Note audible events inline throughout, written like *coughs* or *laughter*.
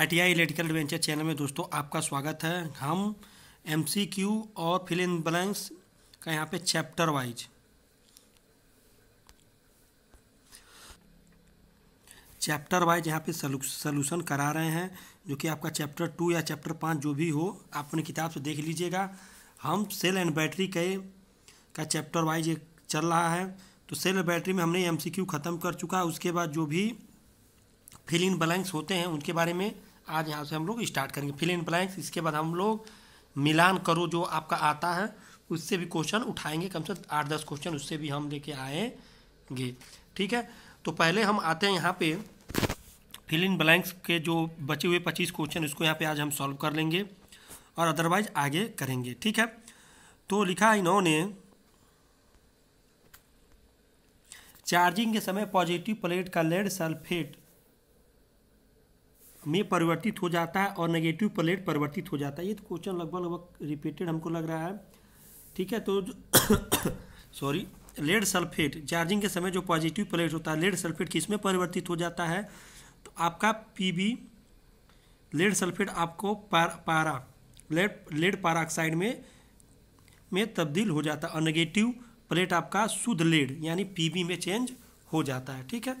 आई electrical adventure channel में दोस्तों आपका स्वागत है हम एम और फिल इन ब्लैंक्स का यहाँ पे चैप्टर वाइज चैप्टर वाइज यहाँ पे सोलूशन करा रहे हैं जो कि आपका चैप्टर टू या चैप्टर पाँच जो भी हो आप अपनी किताब से देख लीजिएगा हम सेल एंड बैटरी के का चैप्टर वाइज चल रहा है तो सेल बैटरी में हमने एम ख़त्म कर चुका है उसके बाद जो भी फिल इन ब्लैंक्स होते हैं उनके बारे में आज यहाँ से हम लोग स्टार्ट करेंगे फिल इन ब्लैंक्स इसके बाद हम लोग मिलान करो जो आपका आता है उससे भी क्वेश्चन उठाएंगे कम से कम आठ दस क्वेश्चन उससे भी हम लेके आएंगे ठीक है तो पहले हम आते हैं यहाँ पे फिल इन ब्लैंक्स के जो बचे हुए पच्चीस क्वेश्चन उसको यहाँ पे आज हम सॉल्व कर लेंगे और अदरवाइज आगे करेंगे ठीक है तो लिखा इन्होंने चार्जिंग के समय पॉजिटिव प्लेट का लेड सल्फेट में परिवर्तित हो जाता है और नेगेटिव प्लेट परिवर्तित हो जाता है ये तो क्वेश्चन लगभग लगभग रिपीटेड हमको लग रहा है ठीक है तो सॉरी लेड सल्फेट चार्जिंग के समय जो पॉजिटिव प्लेट होता है लेड सल्फेट किस में परिवर्तित हो जाता है तो आपका पी लेड सल्फेट आपको पार, पारा लेड लेड पाराक्साइड में में तब्दील हो जाता है और नेगेटिव प्लेट आपका शुद्ध लेड यानी पीबी में चेंज हो जाता है ठीक है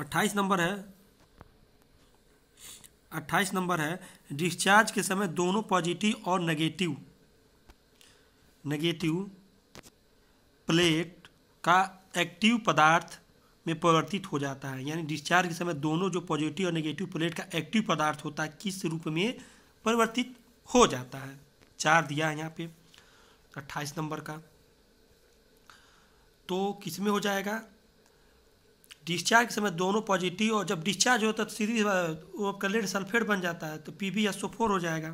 अट्ठाईस नंबर है अट्ठाईस नंबर है डिस्चार्ज के समय दोनों पॉजिटिव और नेगेटिव नेगेटिव प्लेट का एक्टिव पदार्थ में परिवर्तित हो जाता है यानी डिस्चार्ज के समय दोनों जो पॉजिटिव और नेगेटिव प्लेट का एक्टिव पदार्थ होता है किस रूप में परिवर्तित हो जाता है चार दिया है यहाँ पे अट्ठाईस नंबर का तो किस में हो जाएगा डिस्चार्ज के समय दोनों पॉजिटिव और जब डिस्चार्ज होता है तो सीधी वो कलेट सल्फेट बन जाता है तो P B S O four हो जाएगा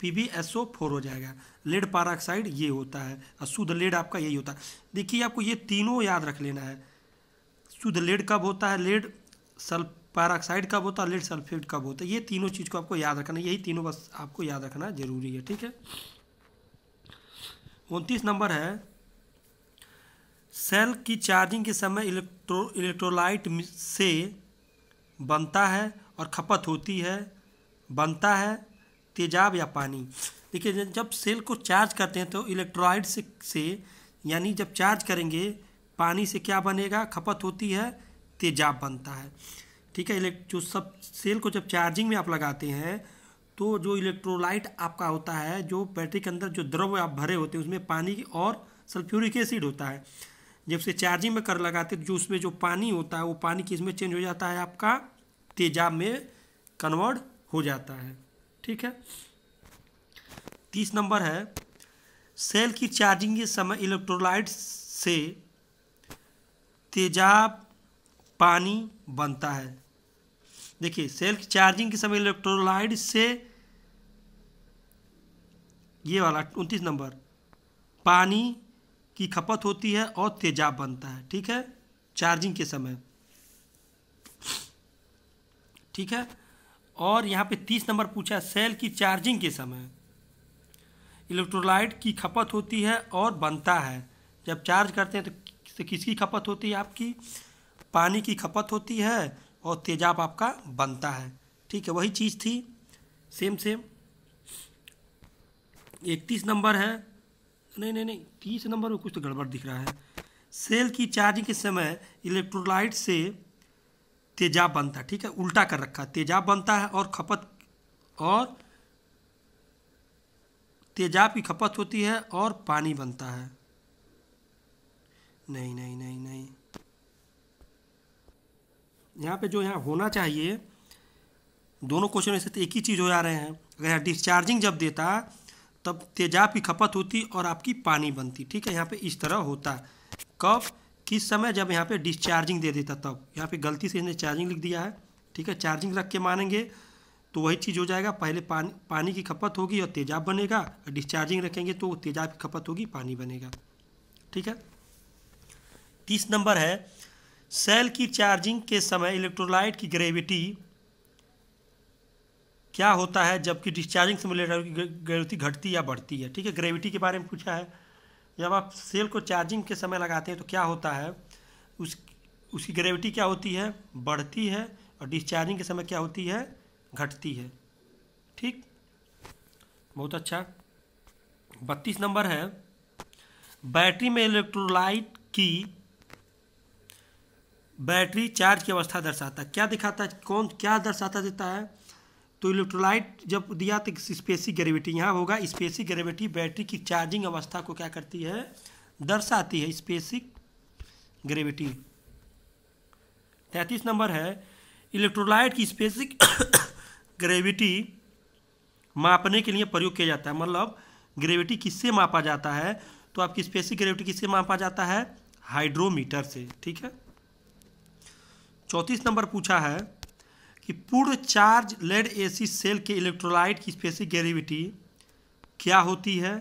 P B S O four हो जाएगा लेड पाराक्साइड ये होता है और शुद्ध लेड आपका यही होता है देखिए आपको ये तीनों याद रख लेना है शुद्ध लेड कब होता है लेड सल पाराक्साइड कब होता है लेड सल्फेट कब होता है ये तीनों चीज़ को आपको याद रखना यही तीनों बस आपको याद रखना जरूरी है ठीक है उनतीस नंबर है सेल की चार्जिंग के समय इलेक्ट्रो इलेक्ट्रोलाइट से बनता है और खपत होती है बनता है तेजाब या पानी देखिए जब सेल को चार्ज करते हैं तो इलेक्ट्रोलाइट से, से यानी जब चार्ज करेंगे पानी से क्या बनेगा खपत होती है तेजाब बनता है ठीक है जो सब सेल को जब चार्जिंग में आप लगाते हैं तो जो इलेक्ट्रोलाइट आपका होता है जो बैटरी के अंदर जो द्रव्य आप भरे होते हैं उसमें पानी और सल्फ्यूरिक एसिड होता है जब से चार्जिंग में कर लगाते जो उसमें जो पानी होता है वो पानी किस में चेंज हो जाता है आपका तेजाब में कन्वर्ट हो जाता है ठीक है तीस नंबर है सेल की चार्जिंग के समय इलेक्ट्रोलाइट से तेजाब पानी बनता है देखिए सेल की चार्जिंग के समय इलेक्ट्रोलाइट से ये वाला उनतीस नंबर पानी की खपत होती है और तेजाब बनता है ठीक है चार्जिंग के समय ठीक है और यहाँ पे तीस नंबर पूछा सेल की चार्जिंग के समय इलेक्ट्रोलाइट की खपत होती है और बनता है जब चार्ज करते हैं तो किसकी खपत होती है आपकी पानी की खपत होती है और तेजाब आपका बनता है ठीक है वही चीज़ थी सेम सेम इकतीस नंबर है नहीं नहीं नहीं तीस नंबर में कुछ तो गड़बड़ दिख रहा है सेल की चार्जिंग के समय इलेक्ट्रोलाइट से तेजाब बनता है ठीक है उल्टा कर रखा है तेजाब बनता है और खपत और तेजाब की खपत होती है और पानी बनता है नहीं नहीं नहीं नहीं यहाँ पे जो यहाँ होना चाहिए दोनों क्वेश्चन ऐसे तो एक ही चीज़ हो जा रहे हैं अगर यहाँ डिस्चार्जिंग जब देता तब तेजाब की खपत होती और आपकी पानी बनती ठीक है यहाँ पे इस तरह होता कब किस समय जब यहाँ पे डिस्चार्जिंग दे देता तब यहाँ पे गलती से इसने चार्जिंग लिख दिया है ठीक है चार्जिंग रख के मानेंगे तो वही चीज़ हो जाएगा पहले पानी पानी की खपत होगी और तेजाब बनेगा डिस्चार्जिंग रखेंगे तो तेजाब की खपत होगी पानी बनेगा ठीक है तीस नंबर है सेल की चार्जिंग के समय इलेक्ट्रोलाइट की ग्रेविटी क्या होता है जबकि डिस्चार्जिंग सिमुलेटर की ग्रेविटी घटती या बढ़ती है ठीक है ग्रेविटी के बारे में पूछा है जब आप सेल को चार्जिंग के समय लगाते हैं तो क्या होता है उस उसकी ग्रेविटी क्या होती है बढ़ती है और डिस्चार्जिंग के समय क्या होती है घटती है ठीक बहुत अच्छा बत्तीस नंबर है बैटरी में इलेक्ट्रोलाइट की बैटरी चार्ज की अवस्था दर्शाता है क्या दिखाता है कौन क्या दर्शाता देता है तो इलेक्ट्रोलाइट जब दिया तो स्पेसिक ग्रेविटी यहाँ होगा स्पेसिक ग्रेविटी बैटरी की चार्जिंग अवस्था को क्या करती है दर्शाती है स्पेसिक ग्रेविटी तैंतीस नंबर है इलेक्ट्रोलाइट की स्पेसिक ग्रेविटी *coughs* मापने के लिए प्रयोग किया जाता है मतलब ग्रेविटी किससे मापा जाता है तो आपकी स्पेसिक ग्रेविटी किससे मापा जाता है हाइड्रोमीटर से ठीक है चौंतीस नंबर पूछा है कि पूर्ण चार्ज लेड एसी सेल के इलेक्ट्रोलाइट की स्पेसिक ग्रेविटी क्या होती है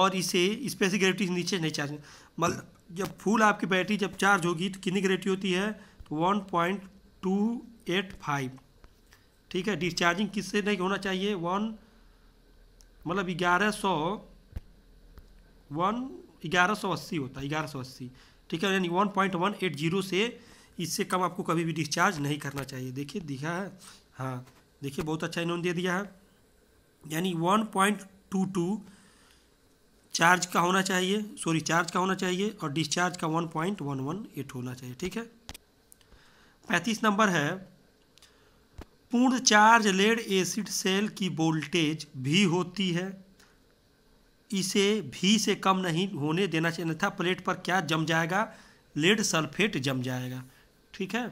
और इसे स्पेसिक ग्रेविटी से नीचे नहीं चार्ज मतलब जब फुल आपकी बैटरी जब चार्ज होगी तो कितनी ग्रेविटी होती है तो one point two eight five ठीक है डिस्चार्जिंग किससे नहीं होना चाहिए वन मतलब ग्यारह सौ वन ग्यारह सौ अस्सी होता है ग्यारह सौ अस्सी ठीक है यानी one point one eight zero से इससे कम आपको कभी भी डिस्चार्ज नहीं करना चाहिए देखिए दिखा है हाँ देखिए बहुत अच्छा इन्होंने दे दिया है यानी one point two two charge का होना चाहिए सॉरी चार्ज का होना चाहिए और डिस्चार्ज का one point one one eight होना चाहिए ठीक है पैंतीस नंबर है पूर्ण चार्ज लेड एसिड सेल की वोल्टेज भी होती है इसे भी से कम नहीं होने देना चाहिए था प्लेट पर क्या जम जाएगा लेड सल्फेट जम जाएगा ठीक है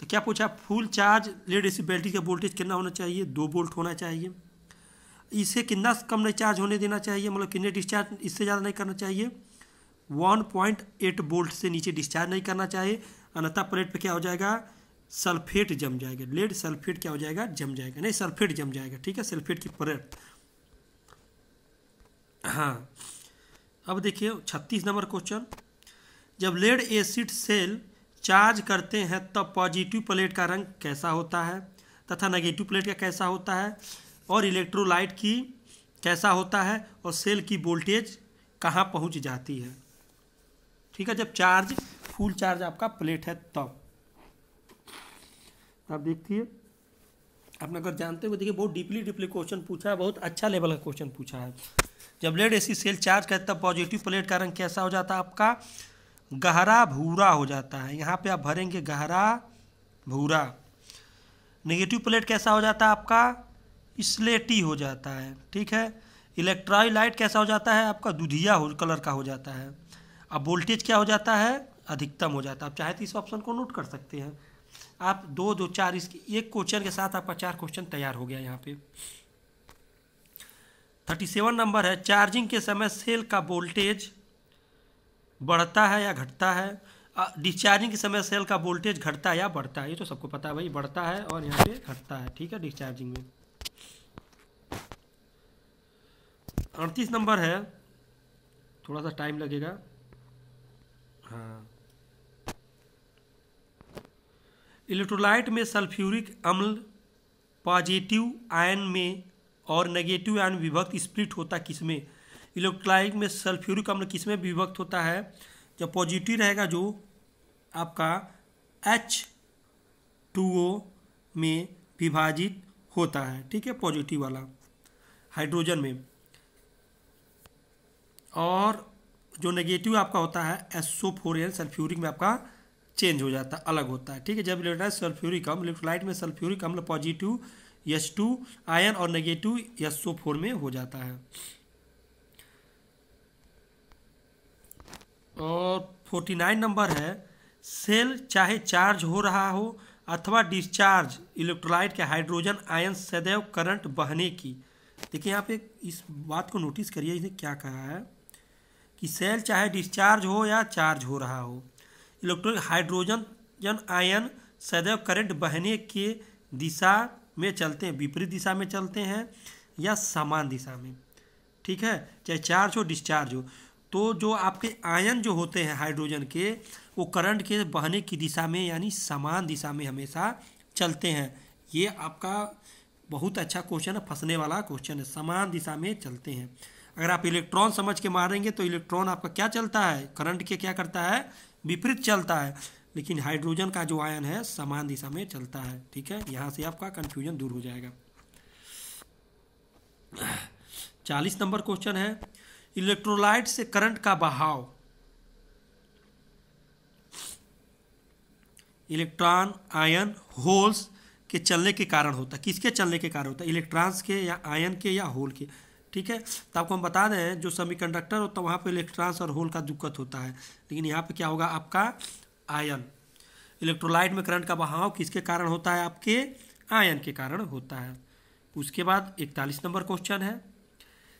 तो क्या पूछा full charge lead acid battery का वोल्टेज कितना होना चाहिए दो वोल्ट होना चाहिए इसे कितना कम नहीं चार्ज होने देना चाहिए मतलब कितने डिस्चार्ज इससे ज़्यादा नहीं करना चाहिए वन पॉइंट एट वोल्ट से नीचे डिस्चार्ज नहीं करना चाहिए अन्यथा प्लेट पे क्या हो जाएगा सल्फेट जम जाएगा लेड सल्फेट क्या हो जाएगा जम जाएगा नहीं सल्फेट जम जाएगा ठीक है सल्फेट की प्लेट हाँ अब देखिए छत्तीस नंबर क्वेश्चन जब लेड एसिड सेल चार्ज करते हैं तब पॉजिटिव प्लेट का रंग कैसा होता है तथा नेगेटिव प्लेट का कैसा होता है और इलेक्ट्रोलाइट की कैसा होता है और सेल की वोल्टेज कहाँ पहुँच जाती है ठीक है जब चार्ज फुल चार्ज आपका प्लेट है तब आप देखिए आपने अगर जानते हो देखिए बहुत डीपली डीपली क्वेश्चन पूछा है बहुत अच्छा लेवल का क्वेश्चन पूछा है जब लेड एसी सेल चार्ज करता तब पॉजिटिव प्लेट का रंग कैसा हो जाता है आपका गहरा भूरा हो जाता है यहाँ पे आप भरेंगे गहरा भूरा नेगेटिव प्लेट कैसा हो जाता है आपका स्लेटी हो जाता है ठीक है इलेक्ट्रोलाइट कैसा हो जाता है आपका दुधिया हो कलर का हो जाता है अब वोल्टेज क्या हो जाता है अधिकतम हो जाता है आप चाहे तो इस ऑप्शन को नोट कर सकते हैं आप दो दो चार इसके एक क्वेश्चन के साथ आपका चार क्वेश्चन तैयार हो गया यहाँ पे थर्टी सेवन नंबर है चार्जिंग के समय सेल का वोल्टेज बढ़ता है या घटता है डिस्चार्जिंग के समय सेल का वोल्टेज घटता है या बढ़ता है ये तो सबको पता है भाई बढ़ता है और यहाँ पे घटता है ठीक है डिस्चार्जिंग में अड़तीस नंबर है थोड़ा सा टाइम लगेगा हाँ इलेक्ट्रोलाइट में सल्फ्यूरिक अम्ल पॉजिटिव आयन में और नेगेटिव आयन विभक्त स्प्लिट होता किसमें इलेक्ट्रोलाइट में सल्फ्यूरिक अम्ल किस में विभक्त होता है जब पॉजिटिव रहेगा जो आपका एच टू ओ में विभाजित होता है ठीक है पॉजिटिव वाला हाइड्रोजन में और जो नेगेटिव आपका होता है एसओ फोर एन सल्फ्यूरिक में आपका चेंज हो जाता है अलग होता है ठीक है जब इलेक्ट्रोलाइट सल्फ्यूरिक अम्ल इलेक्ट्रोलाइट में सल्फ्यूरिक अम्ल पॉजिटिव एस टू आयन और नेगेटिव एसओ फोर में हो जाता है और फोर्टी नाइन नंबर है सेल चाहे चार्ज हो रहा हो अथवा डिस्चार्ज इलेक्ट्रोलाइट के हाइड्रोजन आयन सदैव करंट बहने की देखिए यहाँ पे इस बात को नोटिस करिए इसने क्या कहा है कि सेल चाहे डिस्चार्ज हो या चार्ज हो रहा हो इलेक्ट्रॉनिक हाइड्रोजन जन आयन सदैव करंट बहने के दिशा में चलते हैं विपरीत दिशा में चलते हैं या समान दिशा में ठीक है चाहे चार्ज हो डिस्चार्ज हो तो जो आपके आयन जो होते हैं हाइड्रोजन के वो करंट के बहने की दिशा में यानी समान दिशा में हमेशा चलते हैं ये आपका बहुत अच्छा क्वेश्चन है फंसने वाला क्वेश्चन है समान दिशा में चलते हैं अगर आप इलेक्ट्रॉन समझ के मारेंगे तो इलेक्ट्रॉन आपका क्या चलता है करंट के क्या करता है विपरीत चलता है लेकिन हाइड्रोजन का जो आयन है समान दिशा में चलता है ठीक है यहाँ से आपका कन्फ्यूजन दूर हो जाएगा चालीस नंबर क्वेश्चन है इलेक्ट्रोलाइट से करंट का बहाव इलेक्ट्रॉन आयन होल्स के चलने के कारण होता है किसके चलने के कारण होता है इलेक्ट्रॉन्स के या आयन के या होल के ठीक है तो आपको हम बता दें जो सेमीकंडक्टर होता है वहाँ पे इलेक्ट्रॉन्स और होल का दिक्कत होता है लेकिन यहाँ पे क्या होगा आपका आयन इलेक्ट्रोलाइट में करंट का बहाव किसके कारण होता है आपके आयन के कारण होता है उसके बाद इकतालीस नंबर क्वेश्चन है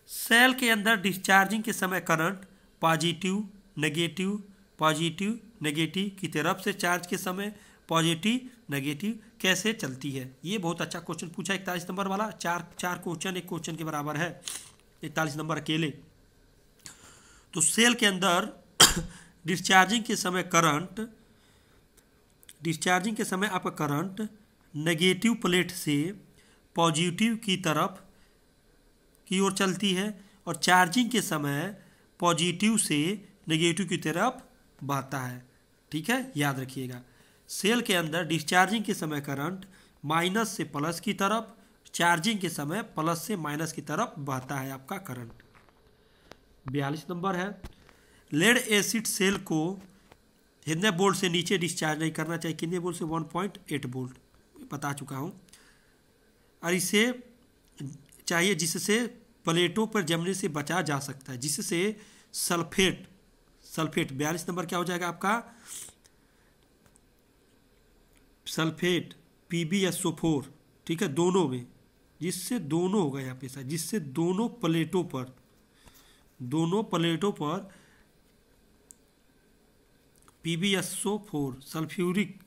सेल के अंदर डिस्चार्जिंग के समय current positive negative positive negative की तरफ से चार्ज के समय पॉजिटिव नेगेटिव कैसे चलती है ये बहुत अच्छा क्वेश्चन पूछा इकतालीस नंबर वाला चार चार क्वेश्चन एक क्वेश्चन के बराबर है इकतालीस नंबर अकेले तो सेल के अंदर डिस्चार्जिंग *coughs* के समय करंट डिस्चार्जिंग के समय आपका करंट नेगेटिव प्लेट से पॉजिटिव की तरफ की ओर चलती है और चार्जिंग के समय पॉजिटिव से नेगेटिव की तरफ बहता है ठीक है याद रखिएगा सेल के अंदर डिस्चार्जिंग के समय करंट माइनस से प्लस की तरफ चार्जिंग के समय प्लस से माइनस की तरफ बहता है आपका करंट बयालीस नंबर है लेड एसिड सेल को कितने बोल्ट से नीचे डिस्चार्ज नहीं करना चाहिए कितने बोल्ट से वन पॉइंट एट बोल्ट बता चुका हूँ और इसे चाहिए जिससे प्लेटों पर जमने से बचा जा सकता है जिससे सल्फेट सल्फेट बयालीस नंबर क्या हो जाएगा आपका sulphate P B S four ठीक है दोनों में जिससे दोनों गए यहाँ पे सर जिससे दोनों प्लेटों पर दोनों प्लेटों पर P B S four sulphuric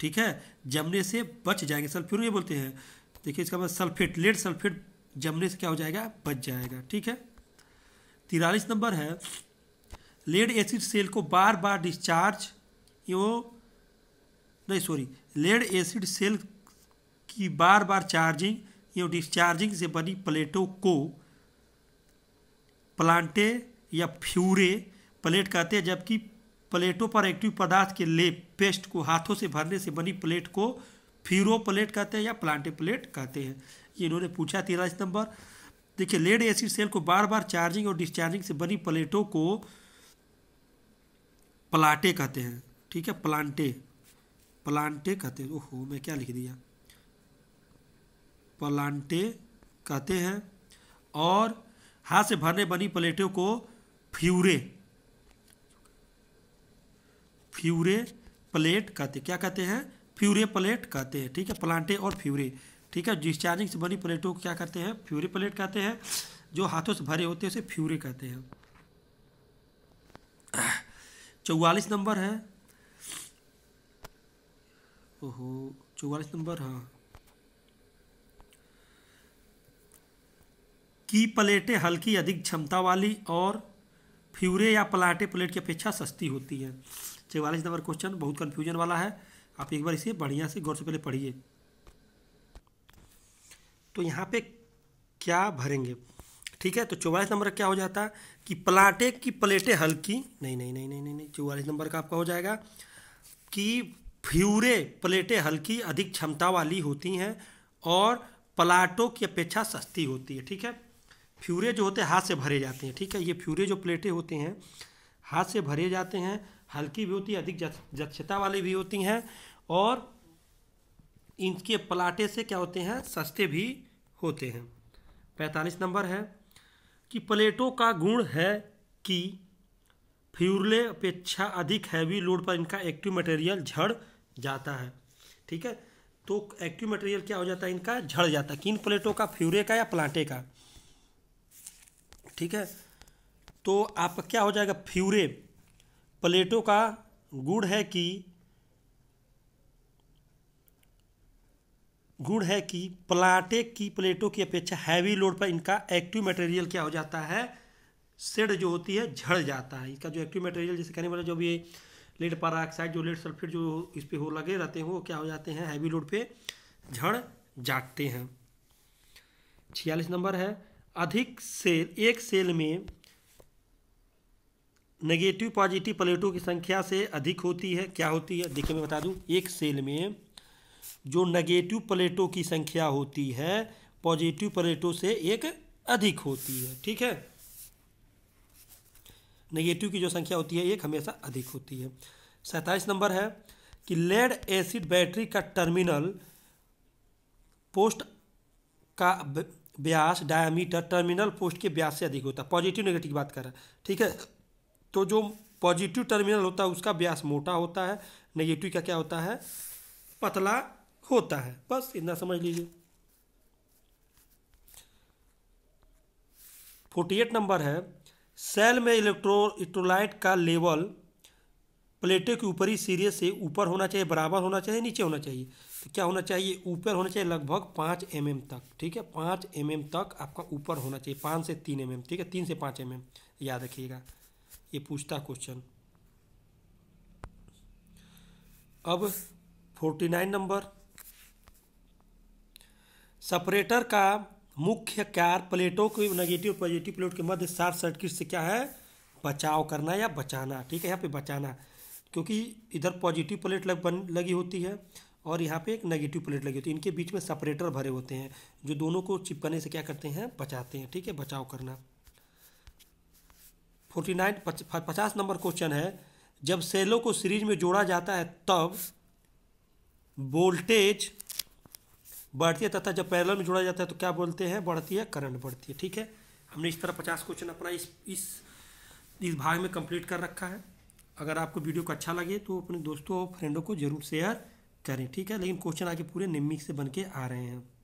ठीक है जमने से बच जाएंगे सल्फ्यूरिक बोलते हैं देखिए इसका मतलब सल्फेट लेड सल्फेट जमने से क्या हो जाएगा बच जाएगा ठीक है तिरालीस नंबर है लेड एसिड सेल को बार बार डिस्चार्ज यो नहीं सॉरी लेड एसिड सेल की बार बार चार्जिंग एवं डिस्चार्जिंग से बनी प्लेटों को प्लांटे या फ्यूरे प्लेट कहते हैं जबकि प्लेटों पर एक्टिव पदार्थ के लेप पेस्ट को हाथों से भरने से बनी प्लेट को फ्यूरो प्लेट कहते हैं या प्लांटे प्लेट कहते हैं ये इन्होंने पूछा तेरह सितंबर देखिए लेड एसिड सेल को बार बार चार्जिंग और डिस्चार्जिंग से बनी प्लेटों को प्लाटे कहते हैं ठीक है प्लांटे प्लांटे कहते हैं ओहो मैं क्या लिख दिया प्लांटे कहते हैं और हाथ से भरने बनी प्लेटों को फ्यूरे फ्यूरे प्लेट कहते क्या कहते हैं फ्यूरे प्लेट कहते हैं ठीक है प्लांटे और फ्यूरे ठीक है डिस्चार्जिंग से बनी प्लेटों को क्या कहते हैं फ्यूरी प्लेट कहते हैं जो हाथों से भरे होते हैं उसे फ्यूरी कहते हैं चौवालीस नंबर है ओहो चौवालीस नंबर हाँ की प्लेटें हल्की अधिक क्षमता वाली और फ्यूरे या पलाटे प्लेट की अपेक्षा सस्ती होती हैं चौवालीस नंबर क्वेश्चन बहुत कंफ्यूजन वाला है आप एक बार इसे बढ़िया से गौर से पहले पढ़िए तो यहाँ पे क्या भरेंगे ठीक है तो चौवालीस नंबर क्या हो जाता है कि प्लाटे की प्लेटें हल्की नहीं नहीं नहीं नहीं नहीं चौवालीस नंबर का आपका हो जाएगा कि फ्यूरे प्लेटें हल्की अधिक क्षमता वाली होती हैं और प्लाटों की अपेक्षा सस्ती होती है ठीक है फ्यूरे जो होते हैं हाथ से भरे जाते हैं ठीक है ये फ्यूरे जो प्लेटें होते हैं हाथ से भरे जाते हैं हल्की भी होती है अधिक दक्षता वाली भी होती हैं और इनके प्लाटे से क्या होते हैं सस्ते भी होते हैं पैंतालीस नंबर है कि प्लेटों का गुण है कि फ्यूरले अपेक्षा अधिक हैवी लोड पर इनका एक्टिव मटेरियल झड़ जाता है ठीक है तो एक्टिव मटेरियल क्या हो जाता है इनका झड़ जाता है किन प्लेटों का फ्यूरे का या प्लांटे का ठीक है तो आपका क्या हो जाएगा फ्यूरे प्लेटों का गुण है कि गुण है कि प्लाटे की प्लेटों की अपेक्षा हैवी लोड पर इनका एक्टिव मटेरियल क्या हो जाता है सेड जो होती है झड़ जाता है इसका जो एक्टिव मटेरियल जैसे कहने वाला जो भी लेड पाराक्साइड जो लेड सल्फेट जो इस पर हो लगे रहते हैं वो क्या हो जाते हैं हैवी लोड पे झड़ जाते हैं छियालीस नंबर है अधिक सेल एक सेल में नेगेटिव पॉजिटिव प्लेटों की संख्या से अधिक होती है क्या होती है देखिए मैं बता दूं एक सेल में जो नेगेटिव प्लेटों की संख्या होती है पॉजिटिव प्लेटों से एक अधिक होती है ठीक है नेगेटिव की जो संख्या होती है एक हमेशा अधिक होती है सैंतालीस नंबर है कि लेड एसिड बैटरी का टर्मिनल पोस्ट का ब्यास डायामीटर टर्मिनल पोस्ट के ब्यास से अधिक होता है पॉजिटिव नेगेटिव की बात कर रहा है ठीक है तो जो पॉजिटिव टर्मिनल होता है उसका ब्यास मोटा होता है नेगेटिव का क्या होता है पतला होता है बस इतना समझ लीजिए फोर्टी एट नंबर है सेल में इलेक्ट्रो इलेक्ट्रोलाइट का लेवल प्लेटों के ऊपरी सिरे से ऊपर होना चाहिए बराबर होना चाहिए नीचे होना चाहिए तो क्या होना चाहिए ऊपर होना चाहिए लगभग पाँच एम mm तक ठीक है पाँच एम mm तक आपका ऊपर होना चाहिए पाँच से तीन एम mm, ठीक है तीन से पाँच एम mm, याद रखिएगा ये पूछता क्वेश्चन अब फोर्टी नाइन नंबर सपरेटर का मुख्य कार्य प्लेटों को नेगेटिव पॉजिटिव प्लेट के मध्य शार्ट सर्किट से क्या है बचाव करना या बचाना ठीक है यहाँ पे बचाना क्योंकि इधर पॉजिटिव प्लेट लग बन लगी होती है और यहाँ पे एक नेगेटिव प्लेट लगी होती है इनके बीच में सपरेटर भरे होते हैं जो दोनों को चिपकने से क्या करते हैं बचाते हैं ठीक है बचाव करना फोर्टी नाइन पचास नंबर क्वेश्चन है जब सेलों को सीरीज में जोड़ा जाता है तब वोल्टेज बढ़ती है तथा जब पैरल में जोड़ा जाता है तो क्या बोलते हैं बढ़ती है करंट बढ़ती है ठीक है हमने इस तरह पचास क्वेश्चन अपना इस इस इस भाग में कंप्लीट कर रखा है अगर आपको वीडियो को अच्छा लगे तो अपने दोस्तों और फ्रेंडों को जरूर शेयर करें ठीक है लेकिन क्वेश्चन आगे पूरे निम्मिक से बन के आ रहे हैं